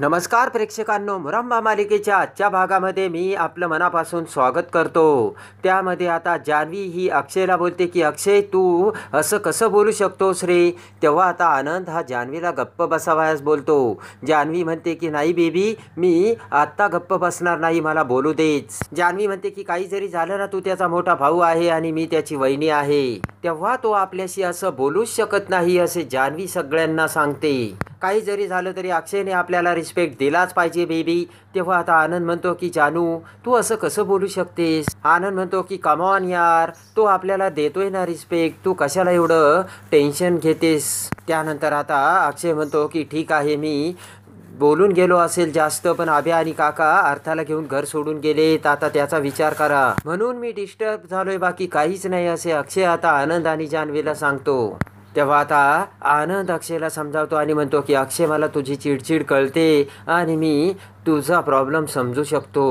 नमस्कार प्रेक्षकांनो मुरंबा मालिकेच्या आजच्या भागामध्ये मी आपलं मनापासून स्वागत करतो त्यामध्ये आता जान्हवी ही अक्षयला बोलते की अक्षय तू असं कसं बोलू शकतोस रे तेव्हा आता आनंद हा जान्हवीला गप्प बसावयास बोलतो जान्हवी म्हणते की नाही बेबी मी आत्ता गप्प बसणार नाही मला बोलू देच जान्हवी म्हणते की काही जरी झालं ना तू त्याचा मोठा भाऊ आहे आणि मी त्याची वहिनी आहे तेव्हा तो आपल्याशी असं बोलूच शकत नाही असे जान्हवी सगळ्यांना सांगते काही जरी झालं तरी अक्षयने आपल्याला रिस्पेक्ट दिलाच पाहिजे बेबी तेव्हा आता आनंद म्हणतो की जानू तू असं कसं बोलू शकतेस आनंद म्हणतो की कमॉन यार तो आपल्याला देतोय ना रिस्पेक्ट तू कशाला एवढं टेन्शन घेतेस त्यानंतर आता अक्षय म्हणतो की ठीक आहे मी बोलून गेलो असेल जास्त पण आभ्या आणि काका अर्थाला घेऊन घर सोडून गेलेत आता त्याचा विचार करा म्हणून मी डिस्टर्ब झालोय बाकी काहीच नाही असे अक्षय आता आनंद आणि जानवीला सांगतो तेव्हा आता आनंद अक्षयला समजावतो आणि म्हणतो की अक्षय मला तुझी चिडचिड कळते आणि मी तुझा प्रॉब्लेम समजू शकतो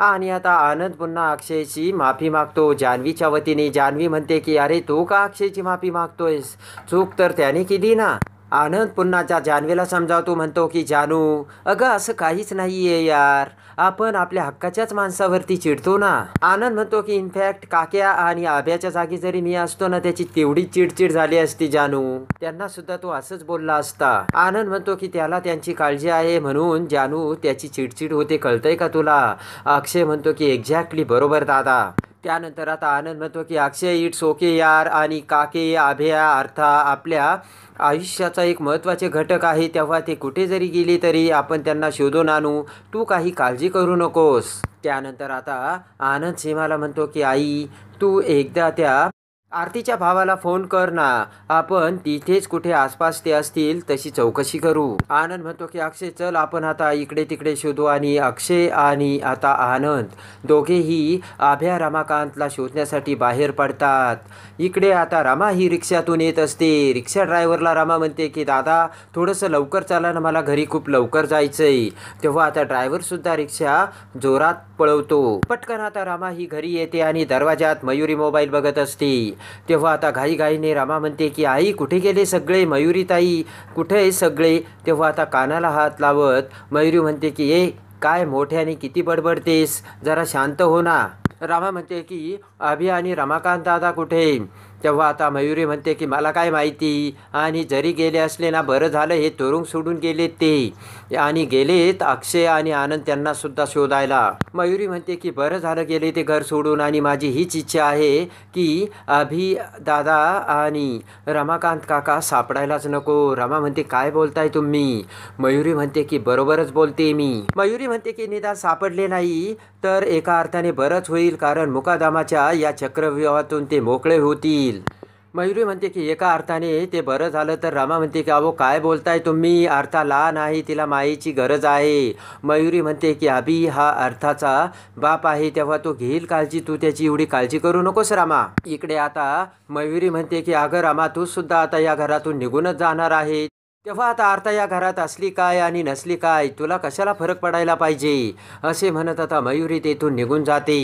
आणि आता आनंद पुन्हा अक्षयची माफी मागतो जान्हवीच्या वतीने जान्हवी म्हणते की अरे तू का अक्षयची माफी मागतोयस चूक तर त्याने केली ना आनंद पुन्हाच्या जानवेला समजावतो म्हणतो की जानू अगं असं काहीच नाहीये यार आपण आपल्या हक्काच्याच माणसावरती चिडतो ना आनंद म्हणतो की इनफॅक्ट काक्या आणि आभ्याच्या जागी जरी मी असतो ना त्याची तेवढी चिडचिड झाली असती जानू त्यांना सुद्धा तो असंच बोलला असता आनंद म्हणतो की त्याला त्यांची काळजी आहे म्हणून जानू त्याची चिडचिड होते कळतंय का तुला अक्षय म्हणतो की एक्झॅक्टली बरोबर दादा त्यानंतर आता आनंद म्हणतो की अक्षय इट्स ओके यार आणि काके अभया अर्था आपल्या आयुष्याचा एक महत्त्वाचे घटक आहे तेव्हा ते कुठे जरी गेले तरी आपण त्यांना शोधून आणू तू काही काळजी करू नकोस त्यानंतर आता आनंद सीमाला म्हणतो की आई तू एकदा त्या आरतीच्या भावाला फोन कर ना आपण तिथेच कुठे आसपास ते असतील तशी चौकशी करू आनंद म्हणतो की अक्षय चल आपण आता इकडे तिकडे शोधू आणि अक्षय आणि आता आनंद दोघेही आभ्या रमाकांतला शोधण्यासाठी बाहेर पडतात इकडे आता रमा ही रिक्षातून येत असते रिक्षा ड्रायव्हरला रमा म्हणते की दादा थोडंसं लवकर चाला ना मला घरी खूप लवकर जायचंय तेव्हा आता सुद्धा रिक्षा जोरात पळवतो पटकन आता रमा ही घरी येते आणि दरवाजात मयुरी मोबाईल बघत असते तेव्हा आता घाईघाईने रामा म्हणते की आई कुठे गेले सगळे मयुरीताई कुठे सगळे तेव्हा आता कानाला हात लावत मयुरी म्हणते की ए काय मोठ्याने किती बडबडतेस जरा शांत हो ना रामा म्हणते की अभि आणि रमाकांत दादा कुठे तेव्हा आता मयुरी म्हणते की मला काय माहिती आणि जरी गेले असले ना बरं झालं हे तोरुंग सोडून गेले ते आणि गेलेत अक्षय आणि आनंद त्यांनासुद्धा शोधायला मयुरी म्हणते की बरं झालं गेले ते घर सोडून आणि माझी हीच इच्छा आहे की अभि दादा आणि रमाकांत काका सापडायलाच नको रमा म्हणते काय बोलताय तुम्ही मयुरी म्हणते की बरोबरच बोलते मी मयुरी म्हणते की निदान सापडले नाही तर एका अर्थाने बरंच होईल कारण मुकादामाच्या या चक्रव्यूहातून ते मोकळे होतील मयुरी म्हणते की एका अर्थाने ते बरं झालं तर रामा म्हणते की अहो काय बोलताय तुम्ही अर्था लहान आहे तिला माईची गरज आहे मयुरी म्हणते की अभी हा अर्थाचा बाप आहे तेव्हा तो घेईल काळजी तू त्याची एवढी काळजी करू नकोस रामा इकडे आता मयुरी म्हणते की अगं रामा तू सुद्धा आता या घरातून निघूनच जाणार आहे तेव्हा आता आर्ता या घरात असली काय आणि नसली काय तुला कशाला फरक पडायला पाहिजे असे म्हणत आता मयुरी तेथून निघून जाते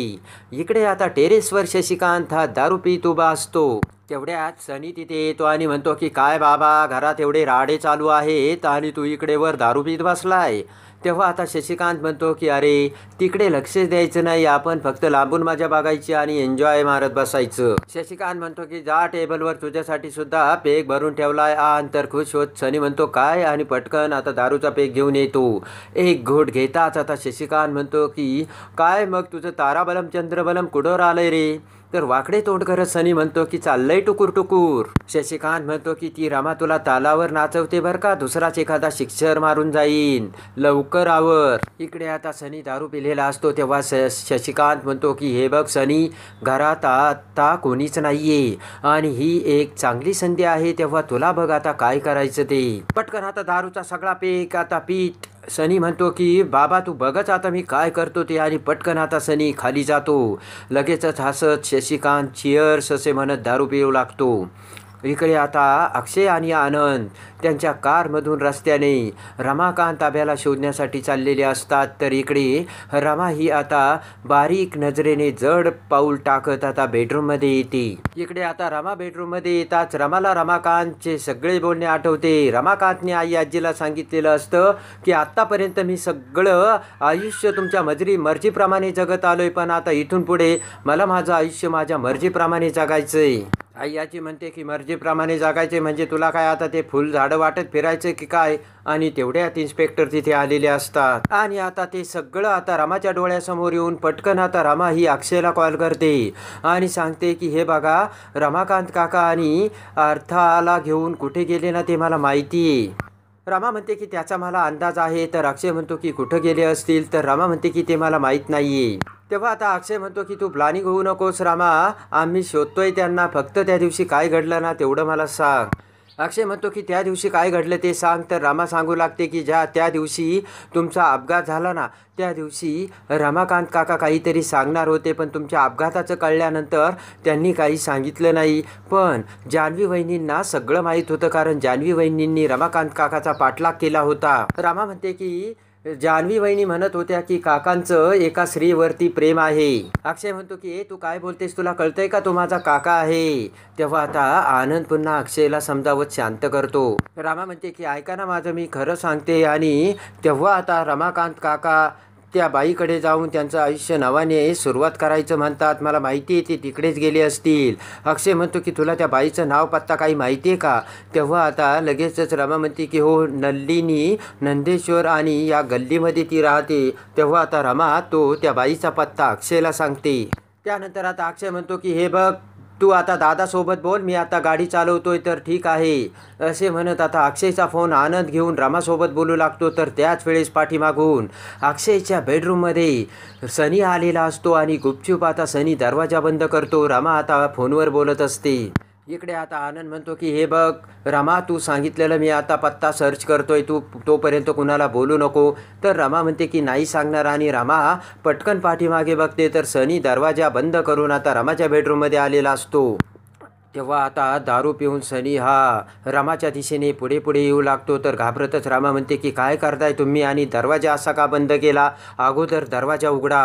इकडे आता टेरेसवर शशिकांत हा दारू पीत उभा असतो तेवढ्यात सनी तिथे येतो आणि म्हणतो की काय बाबा घरात एवढे राडे चालू आहेत आणि तू इकडे वर दारू पीत बसलाय तेव्हा आता शशिकांत म्हणतो की अरे तिकडे लक्षच द्यायचं नाही आपण फक्त लांबून माझ्या बघायची आणि एन्जॉय मारत बसायचं शशिकांत म्हणतो की जा टेबलवर तुझ्यासाठी सुद्धा पेक भरून ठेवलाय आंतर खुश होत सनी म्हणतो काय आणि पटकन आता दारूचा पेक घेऊन येतो एक घोट घेताच आता शशिकांत म्हणतो की काय मग तुझं ताराबलम चंद्रबलम कुठं आलंय रे तर वाकडे तोंड करत सनी म्हणतो की चाललंय टुकूर टुकूर शशिकांत म्हणतो की ती रमा तुला तालावर नाचवते बर का दुसराच एखादा शिक्षर मारून जाईन लवकर आवर इकडे आता सनी दारू पिलेला असतो तेव्हा शशिकांत म्हणतो की हे बघ सनी घरात आता कोणीच नाहीये आणि ही एक चांगली संधी आहे तेव्हा तुला बघ आता काय करायचं ते पटकन आता दारूचा सगळा पेक आता पीठ सनी म्हणतो की बाबा तू बघच आता मी काय करतो ते आणि पटकन आता सनी खाली जातो लगेचच हसत शशिकांत चिअर्स असे म्हणत दारू पिऊ लागतो इकडे आता अक्षय आणि आनंद त्यांच्या कारमधून रस्त्याने रमाकांत आभ्याला शोधण्यासाठी चाललेले असतात तर इकडे रमा ही आता बारीक नजरेने जड पाऊल टाकत आता बेडरूममध्ये येते इकडे आता रमा बेडरूममध्ये येताच रमाला रमाकांतचे सगळे बोलणे आठवते रमाकांतने आई आजीला सांगितलेलं असतं की आत्तापर्यंत मी सगळं आयुष्य तुमच्या मजरी मर्जीप्रमाणे जगत आलोय पण आता इथून पुढे मला माझं आयुष्य माझ्या मर्जीप्रमाणे जगायचं आहे याची म्हणते की मर्जीप्रमाणे जगायचे म्हणजे तुला काय आता ते फुल झाडं वाटत फिरायचं की काय आणि तेवढ्यात इन्स्पेक्टर तिथे आलेले असतात आणि आता ते सगळं आता रामाच्या डोळ्यासमोर येऊन पटकन आता रामा ही अक्षयला कॉल करते आणि सांगते की हे बघा रमाकांत काका आणि अर्थाला घेऊन कुठे गेले ना ते मला माहिती रमा म्हणते की त्याचा मला अंदाज आहे तर अक्षय म्हणतो की कुठं गेले असतील तर रमा म्हणते की ते मला माहीत नाही तेव्हा आता अक्षय म्हणतो की तू प्लॅनिंग होऊ नकोस रामा आम्ही शोधतोय त्यांना फक्त त्या दिवशी काय घडलं ना तेवढं मला सांग अक्षय म्हणतो की त्या दिवशी काय घडलं ते सांग तर रामा सांगू लागते की ज्या त्या दिवशी तुमचा अपघात झाला ना त्या दिवशी रमाकांत काका काहीतरी सांगणार होते पण तुमच्या अपघाताचं कळल्यानंतर त्यांनी काही सांगितलं नाही पण जान्हवी वहिनींना सगळं माहीत होतं कारण जान्हवी वहिनींनी रमाकांत काकाचा पाठलाग केला होता रामा म्हणते की जान्हवी वहिनी म्हणत होत्या की काकांचं एका स्त्रीवरती प्रेम आहे अक्षय म्हणतो की ए तू काय बोलतेस तुला कळतंय का तो माझा काका आहे तेव्हा आता आनंद पुन्हा अक्षयला समजावत शांत करतो रामा म्हणते की ऐका ना माझं मी खरं सांगते आणि तेव्हा आता रमाकांत काका त्या बाईकडे जाऊन त्यांचं आयुष्य नावाने सुरुवात करायचं म्हणतात मला माहिती आहे ती तिकडेच गेली असतील अक्षय म्हणतो की तुला त्या बाईचं नाव पत्ता काही माहिती आहे का तेव्हा आता लगेचच रमा म्हणते की हो नल्लीनी नंदेश्वर आणि या गल्लीमध्ये ती राहते तेव्हा आता रमा तो त्या बाईचा पत्ता अक्षयला सांगते त्यानंतर आता अक्षय म्हणतो की हे बघ तू आता दादासोबत बोल मी आता गाडी चालवतोय तर ठीक आहे असे म्हणत आता अक्षयचा फोन आनंद घेऊन रामासोबत बोलू लागतो तर त्याच वेळेस पाठीमागून अक्षयच्या बेडरूममध्ये सनी आलेला असतो आणि गुपचूप आता सनी दरवाजा बंद करतो रामा आता फोनवर बोलत असते इकडे आता आनंद म्हणतो की हे बघ रमा तू सांगितलेलं मी आता पत्ता सर्च करतोय तू तोपर्यंत कुणाला बोलू नको तर रमा म्हणते की नाही सांगणार आणि रमा पटकन पाठीमागे बघते तर सनी दरवाजा बंद करून आता रमाच्या बेडरूममध्ये आलेला असतो तेव्हा आता दारू पिऊन सनी हा रामाच्या दिशेने पुढे पुढे येऊ लागतो तर घाबरतच रामा म्हणते की काय करताय तुम्ही आणि दरवाजा असा का बंद केला अगोदर दरवाजा उघडा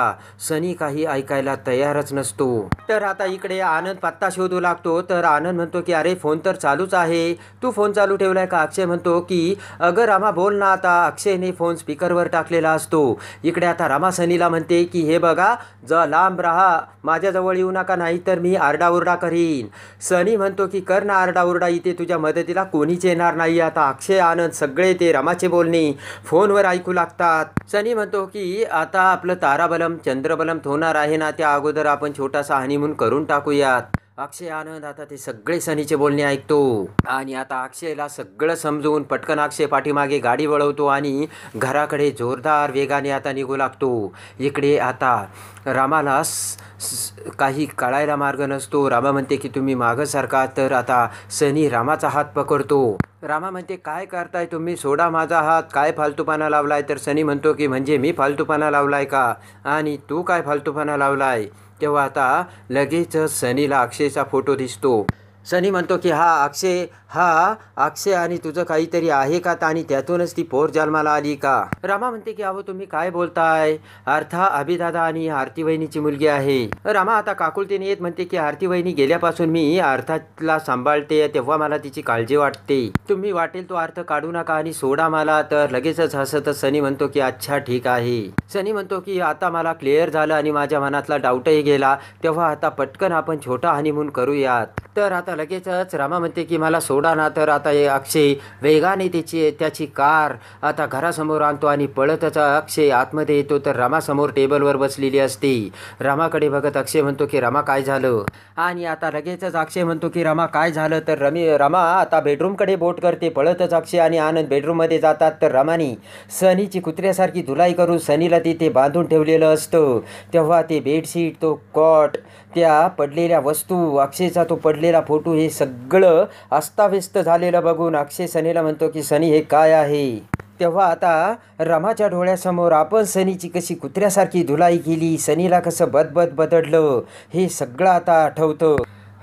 सनी काही ऐकायला तयारच नसतो तर आता इकडे आनंद पत्ता शोधू लागतो तर आनंद म्हणतो की अरे फोन तर चालूच आहे तू फोन चालू ठेवलाय का अक्षय म्हणतो की अगं रामा बोल ना आता अक्षयने फोन स्पीकरवर टाकलेला असतो इकडे आता रामा सनीला म्हणते की हे बघा ज लांब राहा माझ्याजवळ येऊ नका नाही तर मी आरडाओरडा करीन सनी म्हणतो की कर ना आरडाओरडा इथे तुझ्या मदतीला कोणीच येणार नाही आता अक्षय आनंद सगळे ते रमाचे बोलणे फोनवर ऐकू लागतात सनी म्हणतो की आता आपलं ताराबलम चंद्रबलम होणार आहे ना त्या अगोदर आपण छोटासा हनीमून करून टाकूयात अक्षय आनंद आता ते सगळे सनीचे बोलणे ऐकतो आणि आता अक्षयला सगळं समजून पटकन अक्षय पाठीमागे गाडी वळवतो आणि घराकडे जोरदार वेगाने आता निघू लागतो इकडे आता रामाला काही कळायला मार्ग नसतो रामा म्हणते की तुम्ही मागं सरका तर आता सनी रामाचा हात पकडतो रामा म्हणते काय करताय तुम्ही सोडा माझा हात काय फालतूपणा लावलाय तर सनी म्हणतो की म्हणजे मी फालतूपणा लावलाय का आणि तू काय फालतूपणा लावलाय तेव्हा आता लगेच सनीला अक्षयचा फोटो दिसतो सनी म्हणतो की हा अक्षय हा अक्षय आणि तुझं काहीतरी आहे का आणि त्यातूनच ती पोर जन्माला आली का रामा म्हणते की अहो तुम्ही काय बोलताय अर्था अभिदादा आणि आरती वहिनीची मुलगी आहे रामा आता काकुलतेने येत म्हणते की आरती वहिनी गेल्यापासून मी अर्थाला सांभाळते तेव्हा मला तिची काळजी वाटते तुम्ही वाटेल तो अर्थ काढू नका आणि सोडा मला तर लगेचच हसत सनी म्हणतो की अच्छा ठीक आहे सनी म्हणतो की आता मला क्लिअर झालं आणि माझ्या मनातला डाऊटही गेला तेव्हा आता पटकन आपण छोटा हनीमून करूयात तर आता लगेचच रामा म्हणते की मला सोड बुडाना तर आता हे अक्षय वेगाने त्याची त्याची कार आता घरासमोर आणतो आणि पळतच अक्षय आतमध्ये येतो तर रमासमोर टेबलवर बसलेली असते रमाकडे बघत अक्षय म्हणतो की रमा काय झालं आणि आता लगेचच अक्षय म्हणतो की रमा काय झालं तर रमी रमा आता बेडरूमकडे बोट करते पळतच अक्षय आणि आनंद बेडरूममध्ये जातात तर रमानी सनीची कुत्र्यासारखी धुलाई करून सनीला तिथे बांधून ठेवलेलं असतं तेव्हा ते बेडशीट तो कॉट त्या पडलेल्या वस्तू अक्षयचा तो पडलेला फोटो हे सगळं अस्ताव्यस्त झालेलं बघून अक्षय सनीला म्हणतो की सनी हे काय आहे तेव्हा आता रमाच्या डोळ्यासमोर आपण सनीची कशी कुत्र्यासारखी धुलाई केली सनीला कसं बदबद बदडलं हे सगळं आता आठवतं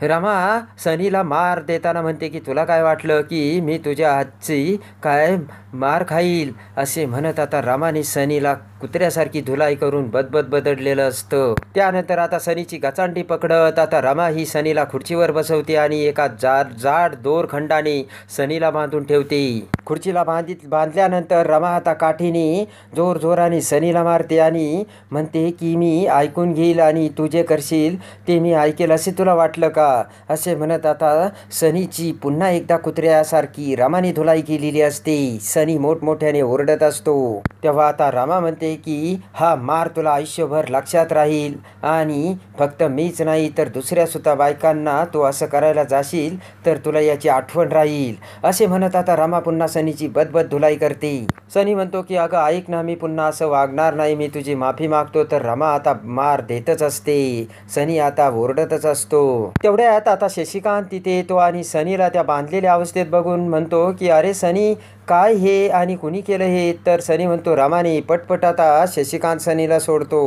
रमा सनीला मार देताना म्हणते की तुला काय वाटलं की मी तुझ्या हातची काय मार खाईल असे म्हणत आता रमाने सनीला कुत्र्यासारखी धुलाई करून बदबद बदडलेलं असतं त्यानंतर आता सनीची गचांडी पकडत आता रमा ही सनीला खुर्चीवर बसवते आणि एका जाड जाड दोरखंडाने सनीला बांधून ठेवते खुर्चीला बांधित बांधल्यानंतर रमा आता काठीने जोर जोराने सनीला मारते आणि म्हणते की मी ऐकून घेईल आणि तू जे करशील ते मी ऐकेल असे तुला वाटलं का असे म्हणत आता सनीची पुन्हा एकदा कुत्र्यासारखी रमाने धुलाई केलेली असते सनी मोठमोठ्याने ओरडत असतो तेव्हा आता रमा म्हणते वाटते की हा मार तुला आयुष्यभर लक्षात राहील आणि फक्त मीच नाही तर दुसऱ्या सुद्धा बायकांना तू असं करायला जाशील तर तुला याची आठवण राहील असे म्हणत आता रामा पुन्हा सनीची बदबद धुलाई करते सनी म्हणतो की अगं ऐक ना मी पुन्हा असं वागणार नाही मी तुझी माफी मागतो तर रमा आता मार देतच असते सनी आता ओरडतच असतो तेवढ्यात आता शशिकांत तिथे येतो आणि सनीला त्या बांधलेल्या अवस्थेत बघून म्हणतो की अरे सनी काय हे आणि कुणी केलं हे तर सनी म्हणतो रामाने पटपट आता शशिकांत सनीला सोडतो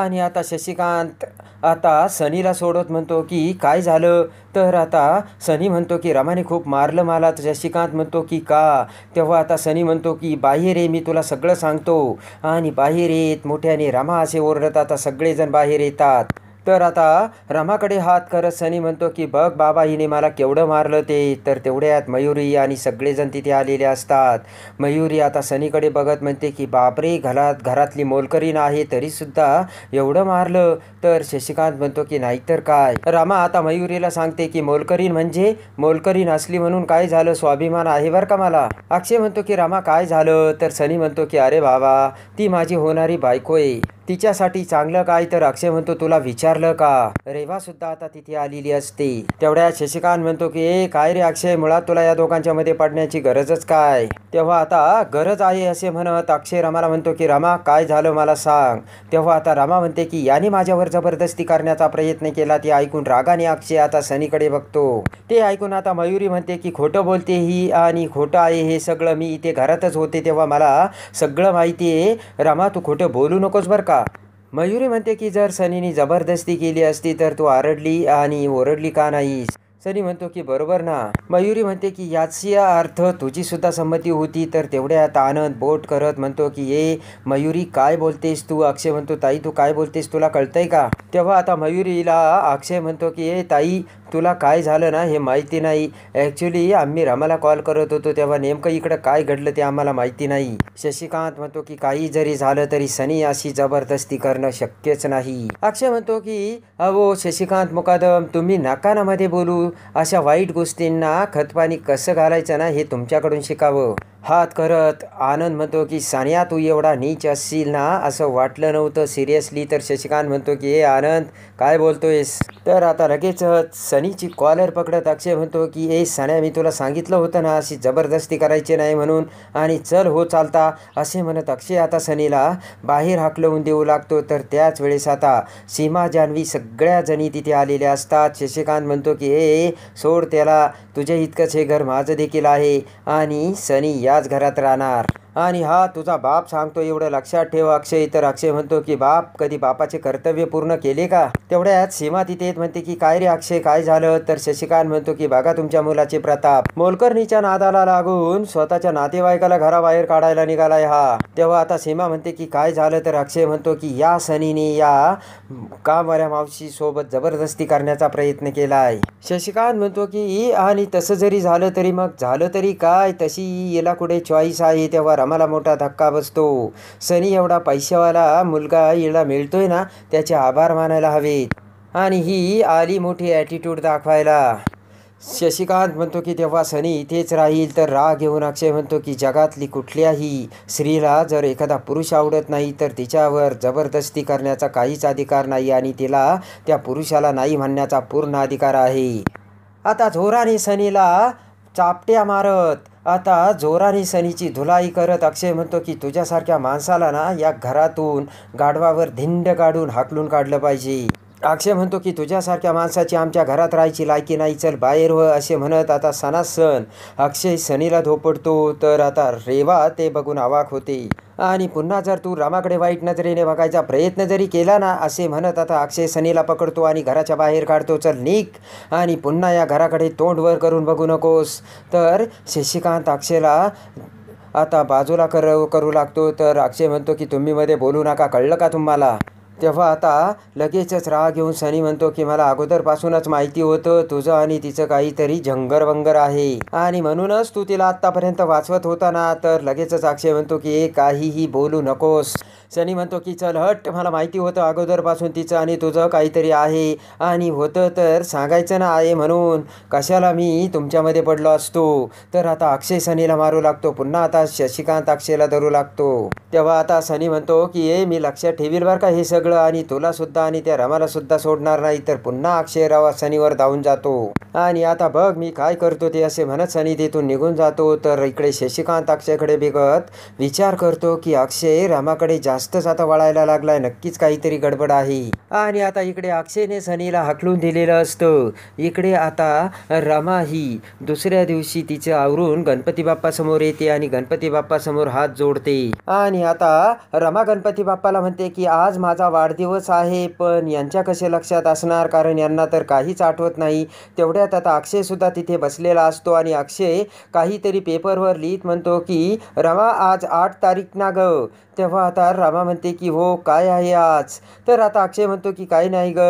आणि आता शशिकांत आता सनीला सोडत म्हणतो की काय झालं तर आता सनी म्हणतो की रामाने खूप मारलं मला तर शशिकांत म्हणतो की का तेव्हा आता सनी म्हणतो की बाहेर ये मी तुला सगळं सांगतो आणि बाहेर येत मोठ्याने रामा असे ओरडत आता सगळेजण बाहेर येतात तर आता रमाकडे हात करत सनी म्हणतो की बघ बाबा हिने मला केवढं मारलं ते तर तेवढ्यात मयुरी आणि सगळेजण तिथे आलेले असतात मयुरी आता सनीकडे बघत म्हणते की बापरे घरात घरातली मोलकरी नाही तरीसुद्धा एवढं मारलं तर शशिकांत म्हणतो की नाहीतर काय रामा आता मयुरीला सांगते की मोलकरीन म्हणजे मोलकरीन असली म्हणून काय झालं स्वाभिमान आहे बरं का मला अक्षय म्हणतो की रामा काय झालं तर सनी म्हणतो की अरे बाबा ती माझी होणारी बायको आहे तिच्यासाठी चांगलं काय तर अक्षय म्हणतो तुला विचारलं का रेवा सुद्धा आता तिथे आलेली असते तेवढ्या शशिकांत म्हणतो की ए काय रे अक्षय मुळात तुला या दोघांच्या मध्ये पडण्याची गरजच काय तेव्हा आता गरज आहे असे म्हणत अक्षय रमाला म्हणतो की रमा काय झालं मला सांग तेव्हा आता रमा म्हणते की याने माझ्यावर जबरदस्ती करण्याचा प्रयत्न केला ते ऐकून रागाने अक्षय आता सनीकडे बघतो ते ऐकून आता मयुरी म्हणते की खोटं बोलते ही आणि खोटं आहे हे सगळं मी इथे घरातच होते तेव्हा मला सगळं माहिती आहे रमा तू खोटं बोलू नकोस बरं का होता मयुरी म्हणते की जर सनीने जबरदस्ती केली असती तर तू आरडली आणि ओरडली का नाही सनी म्हणतो की बरोबर ना मयुरी म्हणते की याची अर्थ तुझी सुद्धा संमती होती तर आता आनंद बोट करत म्हणतो की ए मयुरी काय बोलतेस तू अक्षय म्हणतो ताई तू काय बोलतेस तुला कळतंय का तेव्हा आता मयुरीला अक्षय म्हणतो की ए ताई तुला काय झालं ना हे माहिती नाही ॲक्च्युली आम्ही रामाला कॉल करत होतो तेव्हा नेमकं इकडं काय घडलं ते आम्हाला माहिती नाही शशिकांत म्हणतो की काही जरी झालं तरी सनी अशी जबरदस्ती करणं शक्यच नाही अक्षय म्हणतो की अहो शशिकांत मुकादम तुम्ही नाकानामध्ये बोलू अशा वाईट गोष्टींना खतपाणी कसं घालायचं ना हे तुमच्याकडून शिकावं हात करत आनंद म्हणतो की सान्या तू एवढा नीच असशील ना असं वाटलं नव्हतं सिरियसली तर शशिकांत म्हणतो की हे आनंद काय बोलतोयस तर आता लगेचच सनीची कॉलर पकडत अक्षय म्हणतो की ए सण्या मी तुला सांगितलं होतं ना अशी जबरदस्ती करायची नाही म्हणून आणि चल हो चालता असे म्हणत अक्षय आता सनीला बाहेर हाकलवून देऊ लागतो तर त्याच वेळेस आता सीमा जान्हवी सगळ्या जणी तिथे आलेल्या असतात शशिकांत म्हणतो की ए सोड त्याला तुझे इतकंच हे घर माझं देखील आहे आणि सनी याच घरात राहणार आणि हा तुझा बाप सांगतो एवढं लक्षात ठेव अक्षय तर अक्षय म्हणतो की बाप कधी बापाचे कर्तव्य पूर्ण केले का तेवढ्यात सीमा तिथे येत म्हणते की काय रे अक्षय काय झालं तर शशिकांत म्हणतो की बघा तुमच्या मुलाचे प्रताप मोलकर्णीच्या नादाला लागून स्वतःच्या नातेवाईकाला घराबाहेर काढायला निघालाय हा तेव्हा आता सीमा म्हणते की काय झालं तर अक्षय म्हणतो की या सनीने या कामवाऱ्या मावशी सोबत जबरदस्ती करण्याचा प्रयत्न केलाय शशिकांत म्हणतो की आणि तसं जरी झालं तरी मग झालं तरी काय तशी याला कुठे चॉईस आहे तेव्हा आम्हाला मोठा धक्का बसतो सनी एवढा पैशावाला मुलगा हिला मिळतोय ना त्याचे आभार मानायला हवेत आणि ही आली मोठी ॲटिट्यूड दाखवायला शशिकांत म्हणतो की तेव्हा सनी इथेच राहील तर राग घेऊन अक्षय म्हणतो की जगातली कुठल्याही स्त्रीला जर एखादा पुरुष आवडत नाही तर तिच्यावर जबरदस्ती करण्याचा काहीच अधिकार नाही आणि तिला त्या पुरुषाला नाही म्हणण्याचा पूर्ण अधिकार आहे आता झोराने सनीला चापट्या मारत आता जोराने सनीची धुलाई करत अक्षय म्हणतो की तुझ्यासारख्या माणसाला ना या घरातून गाढवावर धिंड काढून हाकलून काढलं पाहिजे अक्षय म्हणतो की तुझ्यासारख्या माणसाची आमच्या घरात राहायची लायकी नाही चल बाहेर हो असे म्हणत आता सणा सण अक्षय सनीला धोपडतो तर आता रेवा ते बघून आवाक होते आणि पुन्हा जर तू रामाकडे वाईट नजरेने बघायचा प्रयत्न जरी केला ना असे म्हणत आता अक्षय सनीला पकडतो आणि घराच्या बाहेर काढतो चल निक आणि पुन्हा या घराकडे तोंड वर करून बघू नकोस तर शशिकांत अक्षयला आता बाजूला कर करू लागतो तर अक्षय म्हणतो की तुम्ही मध्ये बोलू नका कळलं का तुम्हाला तेव्हा आता लगेचच राग घेऊन सनी म्हणतो की मला अगोदरपासूनच माहिती होतं तुझं आणि तिचं काहीतरी वंगर आहे आणि म्हणूनच तू तिला आत्तापर्यंत वाचवत होता ना तर लगेचच अक्षय म्हणतो की काहीही बोलू नकोस सनी म्हणतो की चल हट मला माहिती होतं अगोदरपासून तिचं आणि तुझं काहीतरी आहे आणि होतं तर सांगायचं ना आहे म्हणून कशाला मी तुमच्यामध्ये पडलो असतो तर आता अक्षय सनीला मारू लागतो पुन्हा आता शशिकांत अक्षयला धरू लागतो तेव्हा आता सनी म्हणतो की ए मी लक्षात ठेवील बरं का हे सगळं आणि आणि सुद्धा आणि त्या रमाला सुद्धा सोडणार नाही तर पुन्हा अक्षय रावा सनीवर धावून जातो आणि आता बघ मी काय करतो ते असे म्हणत सनी तिथून निघून जातो तर इकडे शशिकांत अक्षयकडे बिघत विचार करतो की अक्षय रामाकडे जास्तच आता वळायला लागलाय नक्कीच काहीतरी गडबड आहे आणि आता इकडे अक्षयने सनीला हकलून दिलेलं असतं इकडे आता रमा ही दुसऱ्या दिवशी तिचं आवरून गणपती बाप्पा समोर येते आणि गणपती बाप्पा समोर हात जोडते आणि आता रमा गणपती बाप्पाला म्हणते की आज माझा वाढदिवस आहे पण यांच्या कसे लक्षात असणार कारण यांना तर काहीच आठवत नाही तेवढ्यात आता अक्षयसुद्धा तिथे बसलेला असतो आणि अक्षय काहीतरी पेपरवर लिहित म्हणतो की रवा आज आठ तारीख ना ग तेव्हा आता रामा म्हणते की हो काय आहे आज तर आता अक्षय म्हणतो की काय नाही ग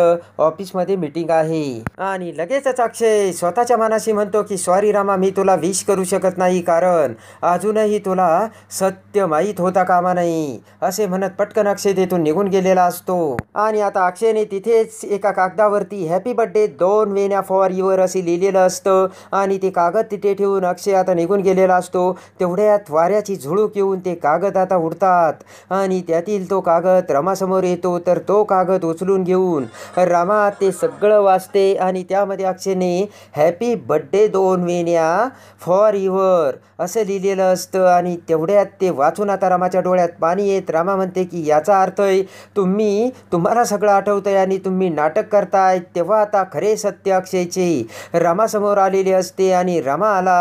ऑफिसमध्ये मीटिंग आहे आणि लगेचच अक्षय स्वतःच्या मनाशी म्हणतो की सॉरी रामा मी तुला विश करू शकत नाही कारण अजूनही तुला सत्य माहीत होता कामा नाही असे म्हणत पटकन अक्षय तेथून निघून गेलेला असतो आणि आता अक्षयने तिथेच एका कागदावरती हॅपी बर्थडे दोन वेण्या फॉर युअर असे लिहिलेलं असतं आणि ते कागद तिथे ठेवून अक्षय आता निघून गेलेला असतो तेवढ्यात वाऱ्याची झुळूक येऊन ते कागद आता उडतात आणि त्यातील तो कागद रामासमोर येतो तर तो कागद उचलून घेऊन रामा ते सगळं वाचते आणि त्यामध्ये अक्षयने हॅपी बड्डे दोन वेण्या फॉर युअर असं लिहिलेलं असतं आणि तेवढ्यात ते वाचून आता रामाच्या डोळ्यात पाणी येत रामा म्हणते की याचा अर्थ आहे तुम्ही तुम्हाला सगळं आहे आणि तुम्ही नाटक करताय तेव्हा आता खरे सत्य अक्षयचे रामासमोर आलेले असते आणि रामाला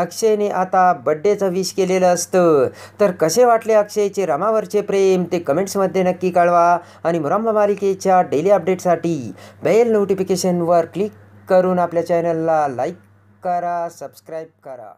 अक्षयने आता बड्डेचं विश केलेलं असतं तर कसे वाटले अक्षयचे रामावरचे प्रेम ते कमेंट्समध्ये नक्की कळवा आणि मुरांबा मालिकेच्या डेली अपडेटसाठी बेल नोटिफिकेशनवर क्लिक करून आपल्या चॅनलला लाईक करा सबस्क्राईब करा